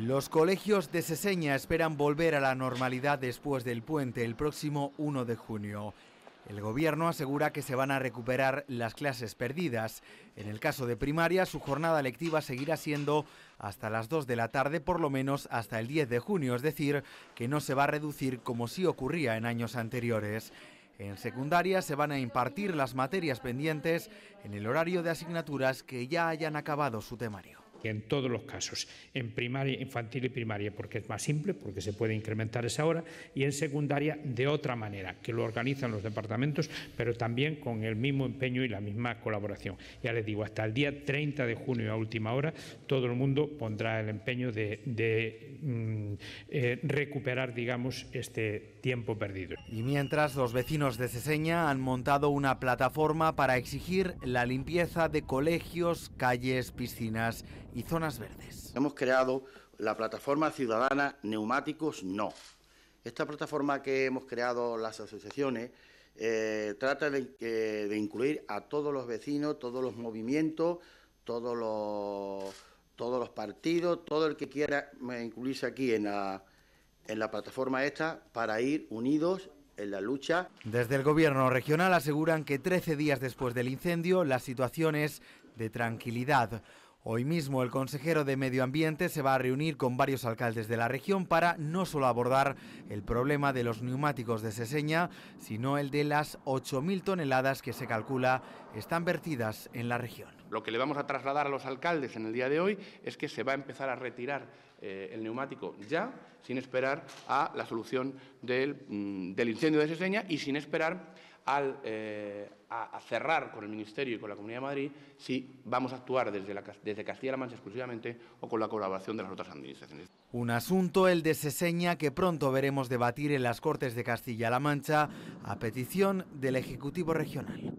Los colegios de Seseña esperan volver a la normalidad después del puente el próximo 1 de junio. El gobierno asegura que se van a recuperar las clases perdidas. En el caso de primaria, su jornada lectiva seguirá siendo hasta las 2 de la tarde, por lo menos hasta el 10 de junio, es decir, que no se va a reducir como sí ocurría en años anteriores. En secundaria se van a impartir las materias pendientes en el horario de asignaturas que ya hayan acabado su temario en todos los casos, en primaria, infantil y primaria, porque es más simple, porque se puede incrementar esa hora, y en secundaria de otra manera, que lo organizan los departamentos, pero también con el mismo empeño y la misma colaboración. Ya les digo, hasta el día 30 de junio a última hora, todo el mundo pondrá el empeño de, mm, eh, recuperar, digamos, este tiempo perdido. Y mientras los vecinos de Ceseña han montado una plataforma para exigir la limpieza de colegios, calles, piscinas y zonas verdes. Hemos creado la plataforma ciudadana Neumáticos No. Esta plataforma que hemos creado las asociaciones eh, trata de, incluir a todos los vecinos, todos los movimientos, todos los, partidos, todo el que quiera eh, incluirse aquí en la, en la plataforma esta para ir unidos en la lucha. Desde el gobierno regional aseguran que 13 días después del incendio la situación es de tranquilidad. Hoy mismo el consejero de Medio Ambiente se va a reunir con varios alcaldes de la región para no solo abordar el problema de los neumáticos de Seseña, sino el de las 8.000 toneladas que se calcula están vertidas en la región. Lo que le vamos a trasladar a los alcaldes en el día de hoy es que se va a empezar a retirar eh, el neumático ya, sin esperar a la solución del, mm, del incendio de Seseña y sin esperar eh, a, cerrar con el Ministerio y con la Comunidad de Madrid si vamos a actuar desde, la, desde Castilla-La Mancha exclusivamente o con la colaboración de las otras administraciones. Un asunto, el de Seseña, que pronto veremos debatir en las Cortes de Castilla-La Mancha a petición del Ejecutivo Regional.